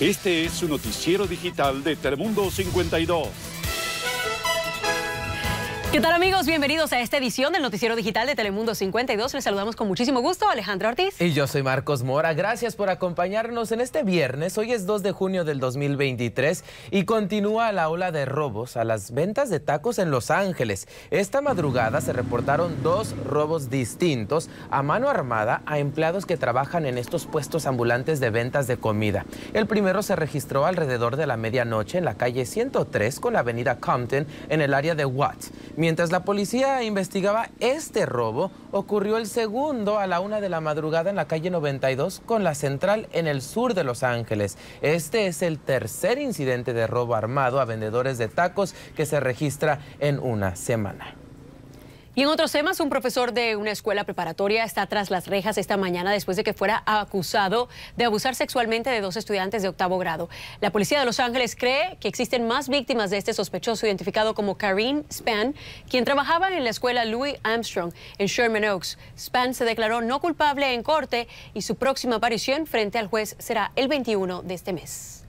Este es su noticiero digital de Telemundo 52. ¿Qué tal amigos? Bienvenidos a esta edición del Noticiero Digital de Telemundo 52. Les saludamos con muchísimo gusto, Alejandro Ortiz. Y yo soy Marcos Mora. Gracias por acompañarnos en este viernes. Hoy es 2 de junio del 2023 y continúa la ola de robos a las ventas de tacos en Los Ángeles. Esta madrugada se reportaron dos robos distintos a mano armada a empleados que trabajan en estos puestos ambulantes de ventas de comida. El primero se registró alrededor de la medianoche en la calle 103 con la avenida Compton en el área de Watts Mientras la policía investigaba este robo, ocurrió el segundo a la una de la madrugada en la calle 92 con la central en el sur de Los Ángeles. Este es el tercer incidente de robo armado a vendedores de tacos que se registra en una semana. Y en otros temas, un profesor de una escuela preparatoria está tras las rejas esta mañana después de que fuera acusado de abusar sexualmente de dos estudiantes de octavo grado. La policía de Los Ángeles cree que existen más víctimas de este sospechoso identificado como Karine Span, quien trabajaba en la escuela Louis Armstrong en Sherman Oaks. Span se declaró no culpable en corte y su próxima aparición frente al juez será el 21 de este mes.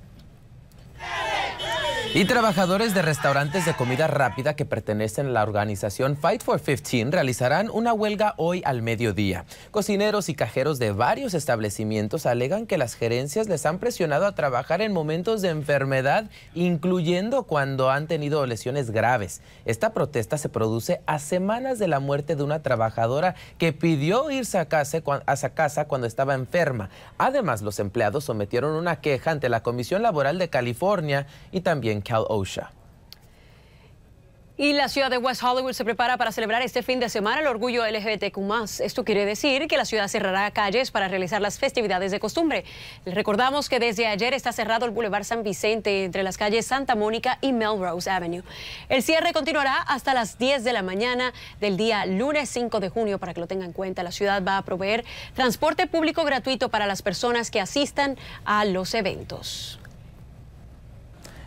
Y trabajadores de restaurantes de comida rápida que pertenecen a la organización Fight for 15 realizarán una huelga hoy al mediodía. Cocineros y cajeros de varios establecimientos alegan que las gerencias les han presionado a trabajar en momentos de enfermedad, incluyendo cuando han tenido lesiones graves. Esta protesta se produce a semanas de la muerte de una trabajadora que pidió irse a casa, casa cuando estaba enferma. Además, los empleados sometieron una queja ante la Comisión Laboral de California y también en Cal OSHA. Y la ciudad de West Hollywood se prepara para celebrar este fin de semana el orgullo LGBTQ+. Esto quiere decir que la ciudad cerrará calles para realizar las festividades de costumbre. Les recordamos que desde ayer está cerrado el Boulevard San Vicente entre las calles Santa Mónica y Melrose Avenue. El cierre continuará hasta las 10 de la mañana del día lunes 5 de junio. Para que lo tengan en cuenta, la ciudad va a proveer transporte público gratuito para las personas que asistan a los eventos.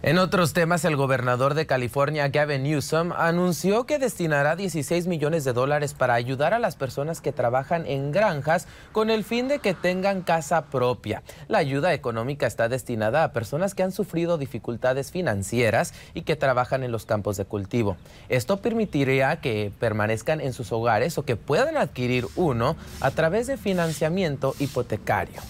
En otros temas, el gobernador de California, Gavin Newsom, anunció que destinará 16 millones de dólares para ayudar a las personas que trabajan en granjas con el fin de que tengan casa propia. La ayuda económica está destinada a personas que han sufrido dificultades financieras y que trabajan en los campos de cultivo. Esto permitiría que permanezcan en sus hogares o que puedan adquirir uno a través de financiamiento hipotecario.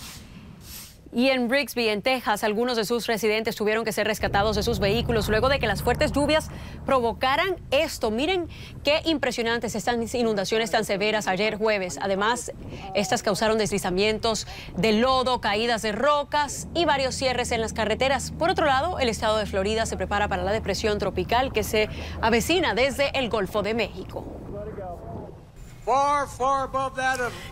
Y en Brixby, en Texas, algunos de sus residentes tuvieron que ser rescatados de sus vehículos luego de que las fuertes lluvias provocaran esto. Miren qué impresionantes estas inundaciones tan severas ayer jueves. Además, estas causaron deslizamientos de lodo, caídas de rocas y varios cierres en las carreteras. Por otro lado, el estado de Florida se prepara para la depresión tropical que se avecina desde el Golfo de México.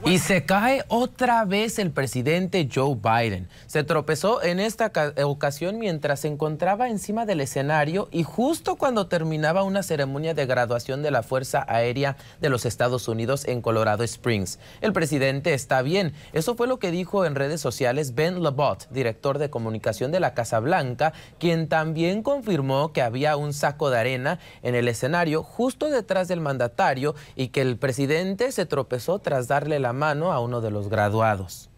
Y se cae otra vez el presidente Joe Biden. Se tropezó en esta ocasión mientras se encontraba encima del escenario y justo cuando terminaba una ceremonia de graduación de la Fuerza Aérea de los Estados Unidos en Colorado Springs. El presidente está bien. Eso fue lo que dijo en redes sociales Ben Labott, director de comunicación de la Casa Blanca, quien también confirmó que había un saco de arena en el escenario justo detrás del mandatario y que el presidente se tropezó tras darle la mano a uno de los graduados.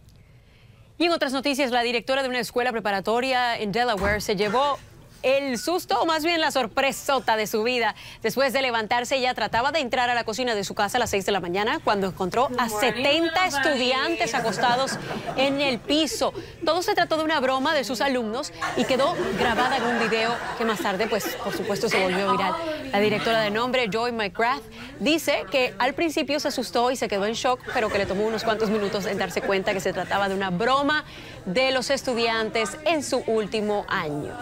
Y en otras noticias, la directora de una escuela preparatoria en Delaware se llevó el susto o más bien la sorpresota de su vida. Después de levantarse, ella trataba de entrar a la cocina de su casa a las 6 de la mañana cuando encontró a 70 estudiantes acostados en el piso. Todo se trató de una broma de sus alumnos y quedó grabada en un video que más tarde, pues, por supuesto, se volvió viral. La directora de nombre, Joy McGrath, dice que al principio se asustó y se quedó en shock, pero que le tomó unos cuantos minutos en darse cuenta que se trataba de una broma de los estudiantes en su último año.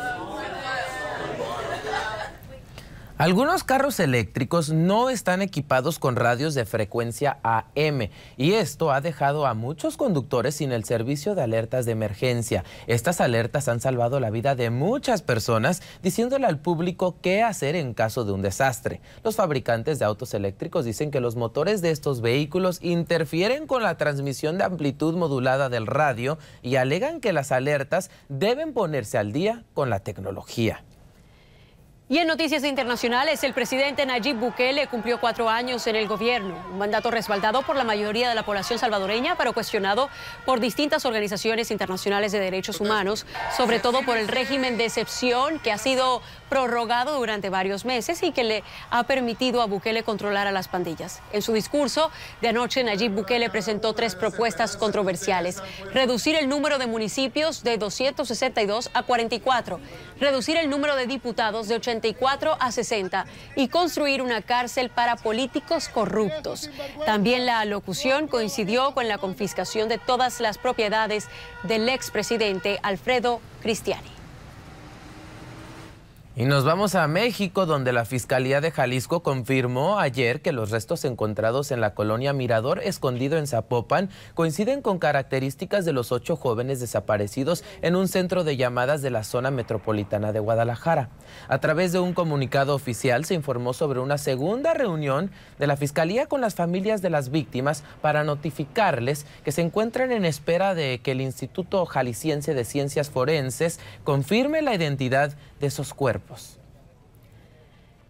Algunos carros eléctricos no están equipados con radios de frecuencia AM y esto ha dejado a muchos conductores sin el servicio de alertas de emergencia. Estas alertas han salvado la vida de muchas personas diciéndole al público qué hacer en caso de un desastre. Los fabricantes de autos eléctricos dicen que los motores de estos vehículos interfieren con la transmisión de amplitud modulada del radio y alegan que las alertas deben ponerse al día con la tecnología. Y en noticias internacionales, el presidente Nayib Bukele cumplió cuatro años en el gobierno, un mandato respaldado por la mayoría de la población salvadoreña, pero cuestionado por distintas organizaciones internacionales de derechos humanos, sobre todo por el régimen de excepción que ha sido prorrogado durante varios meses y que le ha permitido a Bukele controlar a las pandillas. En su discurso de anoche, Nayib Bukele presentó tres propuestas controversiales. Reducir el número de municipios de 262 a 44, reducir el número de diputados de 80 a 60 y construir una cárcel para políticos corruptos. También la alocución coincidió con la confiscación de todas las propiedades del expresidente Alfredo Cristiani. Y nos vamos a México, donde la Fiscalía de Jalisco confirmó ayer que los restos encontrados en la colonia Mirador, escondido en Zapopan, coinciden con características de los ocho jóvenes desaparecidos en un centro de llamadas de la zona metropolitana de Guadalajara. A través de un comunicado oficial se informó sobre una segunda reunión de la Fiscalía con las familias de las víctimas para notificarles que se encuentran en espera de que el Instituto Jalisciense de Ciencias Forenses confirme la identidad de esos cuerpos.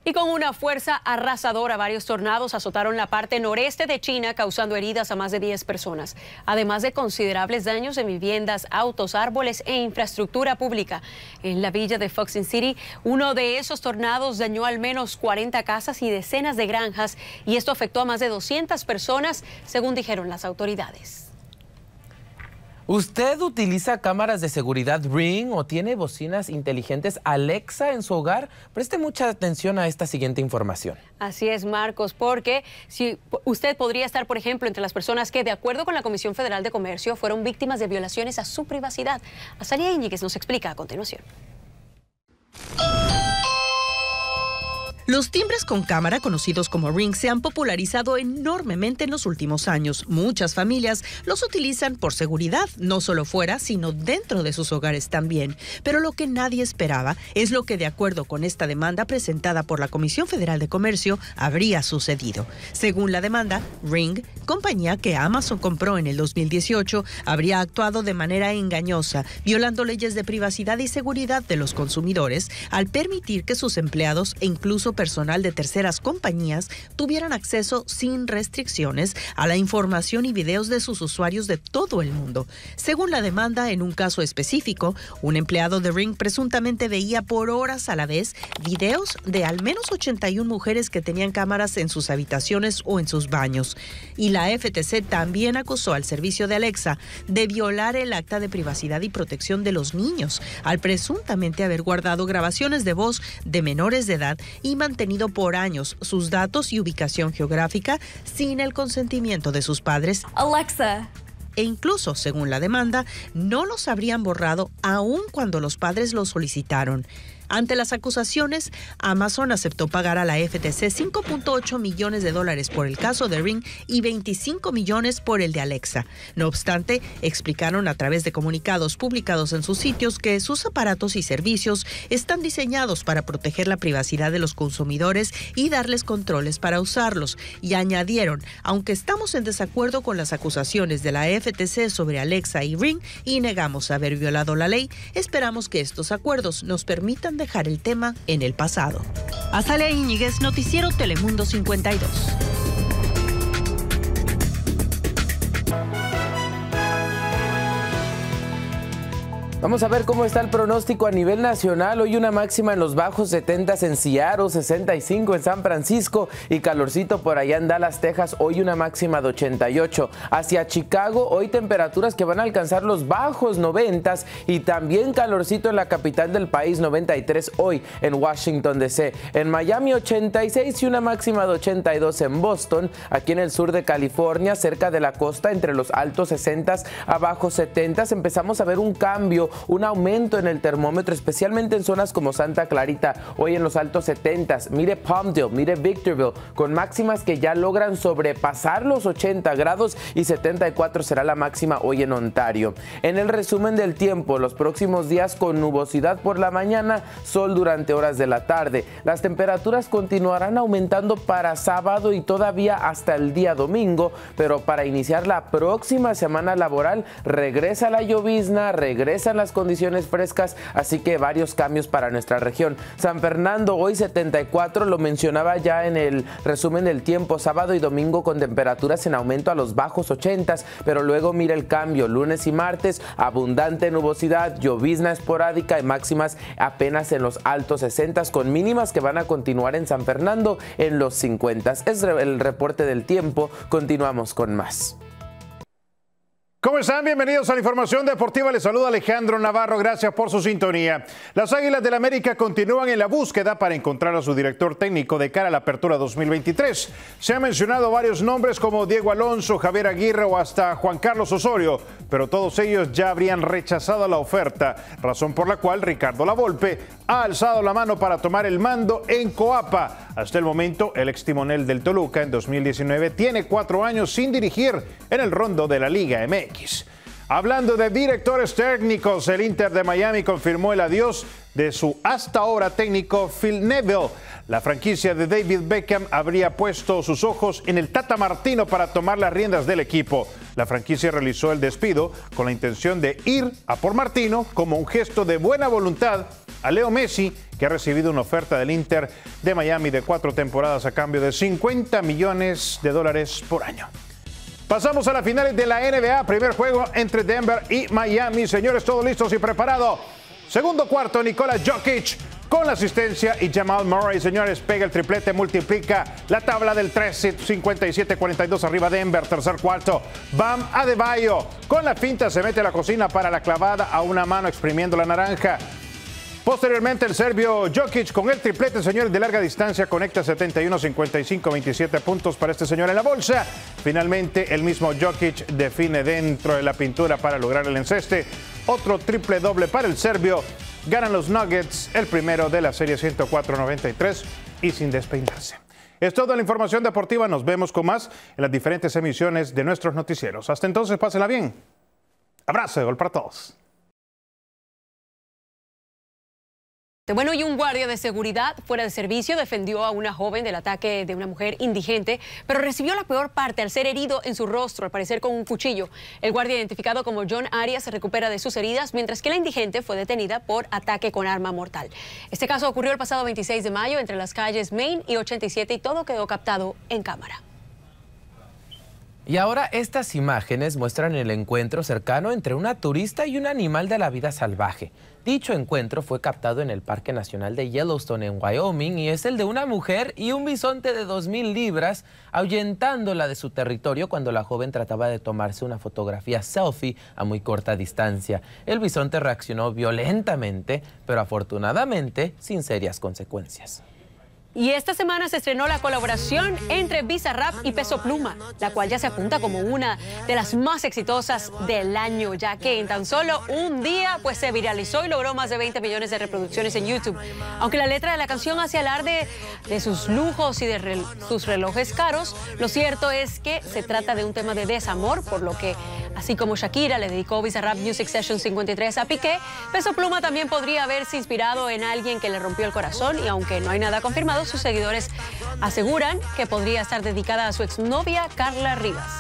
Y con una fuerza arrasadora, varios tornados azotaron la parte noreste de China, causando heridas a más de 10 personas, además de considerables daños en viviendas, autos, árboles e infraestructura pública. En la villa de Foxing City, uno de esos tornados dañó al menos 40 casas y decenas de granjas, y esto afectó a más de 200 personas, según dijeron las autoridades. ¿Usted utiliza cámaras de seguridad Ring o tiene bocinas inteligentes Alexa en su hogar? Preste mucha atención a esta siguiente información. Así es, Marcos, porque si usted podría estar, por ejemplo, entre las personas que, de acuerdo con la Comisión Federal de Comercio, fueron víctimas de violaciones a su privacidad. Azalia Íñiguez nos explica a continuación. Los timbres con cámara, conocidos como ring, se han popularizado enormemente en los últimos años. Muchas familias los utilizan por seguridad, no solo fuera, sino dentro de sus hogares también. Pero lo que nadie esperaba es lo que, de acuerdo con esta demanda presentada por la Comisión Federal de Comercio, habría sucedido. Según la demanda, Ring, compañía que Amazon compró en el 2018, habría actuado de manera engañosa, violando leyes de privacidad y seguridad de los consumidores al permitir que sus empleados e incluso personal de terceras compañías tuvieran acceso sin restricciones a la información y videos de sus usuarios de todo el mundo. Según la demanda, en un caso específico, un empleado de Ring presuntamente veía por horas a la vez videos de al menos 81 mujeres que tenían cámaras en sus habitaciones o en sus baños. Y la FTC también acusó al servicio de Alexa de violar el acta de privacidad y protección de los niños al presuntamente haber guardado grabaciones de voz de menores de edad y tenido por años sus datos y ubicación geográfica sin el consentimiento de sus padres. Alexa. E incluso, según la demanda, no los habrían borrado aún cuando los padres lo solicitaron. Ante las acusaciones, Amazon aceptó pagar a la FTC 5.8 millones de dólares por el caso de Ring y 25 millones por el de Alexa. No obstante, explicaron a través de comunicados publicados en sus sitios que sus aparatos y servicios están diseñados para proteger la privacidad de los consumidores y darles controles para usarlos. Y añadieron, aunque estamos en desacuerdo con las acusaciones de la FTC sobre Alexa y Ring y negamos haber violado la ley, esperamos que estos acuerdos nos permitan dejar el tema en el pasado. Azalea Iñiguez, Noticiero Telemundo 52. Vamos a ver cómo está el pronóstico a nivel nacional. Hoy una máxima en los bajos 70 en Seattle, 65 en San Francisco y calorcito por allá en Dallas, Texas. Hoy una máxima de 88. Hacia Chicago, hoy temperaturas que van a alcanzar los bajos 90 y también calorcito en la capital del país, 93 hoy en Washington DC. En Miami, 86 y una máxima de 82 en Boston. Aquí en el sur de California, cerca de la costa, entre los altos 60 a bajos 70 empezamos a ver un cambio un aumento en el termómetro, especialmente en zonas como Santa Clarita, hoy en los altos 70. Mire Palmdale, mire Victorville, con máximas que ya logran sobrepasar los 80 grados y 74 será la máxima hoy en Ontario. En el resumen del tiempo, los próximos días con nubosidad por la mañana, sol durante horas de la tarde. Las temperaturas continuarán aumentando para sábado y todavía hasta el día domingo, pero para iniciar la próxima semana laboral regresa la llovizna, regresa las condiciones frescas, así que varios cambios para nuestra región. San Fernando hoy 74, lo mencionaba ya en el resumen del tiempo, sábado y domingo con temperaturas en aumento a los bajos 80, pero luego mira el cambio, lunes y martes abundante nubosidad, llovizna esporádica y máximas apenas en los altos 60 con mínimas que van a continuar en San Fernando en los 50. Es el reporte del tiempo, continuamos con más. ¿Cómo están? Bienvenidos a la Información Deportiva. Les saluda Alejandro Navarro. Gracias por su sintonía. Las Águilas del América continúan en la búsqueda para encontrar a su director técnico de cara a la apertura 2023. Se han mencionado varios nombres como Diego Alonso, Javier Aguirre o hasta Juan Carlos Osorio, pero todos ellos ya habrían rechazado la oferta, razón por la cual Ricardo Lavolpe ha alzado la mano para tomar el mando en Coapa. Hasta el momento, el ex timonel del Toluca en 2019 tiene cuatro años sin dirigir en el rondo de la Liga MX. Hablando de directores técnicos, el Inter de Miami confirmó el adiós de su hasta ahora técnico Phil Neville. La franquicia de David Beckham habría puesto sus ojos en el Tata Martino para tomar las riendas del equipo. La franquicia realizó el despido con la intención de ir a por Martino como un gesto de buena voluntad a Leo Messi, que ha recibido una oferta del Inter de Miami de cuatro temporadas a cambio de 50 millones de dólares por año. Pasamos a las finales de la NBA. Primer juego entre Denver y Miami. Señores, todos listos y preparados. Segundo cuarto, Nikola Jokic con la asistencia y Jamal Murray. Señores, pega el triplete, multiplica la tabla del 13, 57-42 arriba Denver. Tercer cuarto, Bam Adebayo. Con la finta se mete la cocina para la clavada a una mano exprimiendo la naranja. Posteriormente, el serbio Jokic con el triplete, señores, de larga distancia, conecta 71-55, 27 puntos para este señor en la bolsa. Finalmente, el mismo Jokic define dentro de la pintura para lograr el enceste. Otro triple doble para el serbio. Ganan los Nuggets, el primero de la serie 104-93 y sin despeinarse. Es toda la información deportiva. Nos vemos con más en las diferentes emisiones de nuestros noticieros. Hasta entonces, pásenla bien. Abrazo de gol para todos. Bueno, y un guardia de seguridad fuera de servicio defendió a una joven del ataque de una mujer indigente, pero recibió la peor parte al ser herido en su rostro, al parecer con un cuchillo. El guardia identificado como John Arias se recupera de sus heridas, mientras que la indigente fue detenida por ataque con arma mortal. Este caso ocurrió el pasado 26 de mayo entre las calles Main y 87 y todo quedó captado en cámara. Y ahora estas imágenes muestran el encuentro cercano entre una turista y un animal de la vida salvaje. Dicho encuentro fue captado en el Parque Nacional de Yellowstone en Wyoming y es el de una mujer y un bisonte de 2.000 libras ahuyentándola de su territorio cuando la joven trataba de tomarse una fotografía selfie a muy corta distancia. El bisonte reaccionó violentamente, pero afortunadamente sin serias consecuencias. Y esta semana se estrenó la colaboración entre Rap y Peso Pluma, la cual ya se apunta como una de las más exitosas del año, ya que en tan solo un día pues se viralizó y logró más de 20 millones de reproducciones en YouTube. Aunque la letra de la canción hace alarde de sus lujos y de sus relojes caros, lo cierto es que se trata de un tema de desamor, por lo que Así como Shakira le dedicó Bizarrap Music Session 53 a Piqué, Peso Pluma también podría haberse inspirado en alguien que le rompió el corazón y aunque no hay nada confirmado, sus seguidores aseguran que podría estar dedicada a su exnovia Carla Rivas.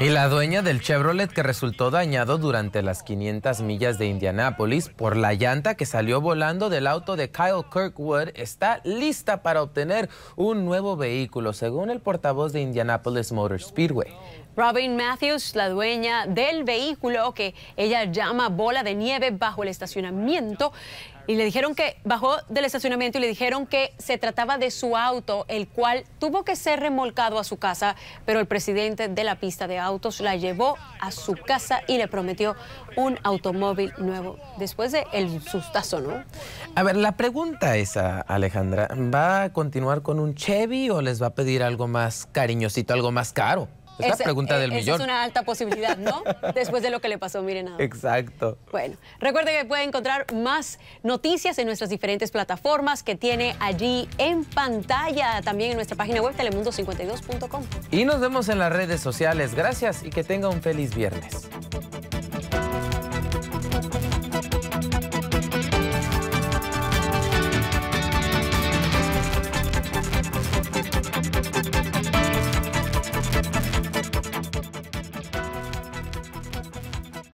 Y la dueña del Chevrolet que resultó dañado durante las 500 millas de Indianápolis por la llanta que salió volando del auto de Kyle Kirkwood está lista para obtener un nuevo vehículo, según el portavoz de Indianapolis Motor Speedway. Robin Matthews, la dueña del vehículo que ella llama bola de nieve bajo el estacionamiento, y le dijeron que bajó del estacionamiento y le dijeron que se trataba de su auto, el cual tuvo que ser remolcado a su casa, pero el presidente de la pista de autos la llevó a su casa y le prometió un automóvil nuevo después de el sustazo, ¿no? A ver, la pregunta es, Alejandra, ¿va a continuar con un Chevy o les va a pedir algo más cariñosito, algo más caro? Es pregunta e, Es una alta posibilidad, ¿no? Después de lo que le pasó, miren Exacto. Bueno, recuerden que pueden encontrar más noticias en nuestras diferentes plataformas que tiene allí en pantalla, también en nuestra página web telemundo52.com. Y nos vemos en las redes sociales. Gracias y que tenga un feliz viernes.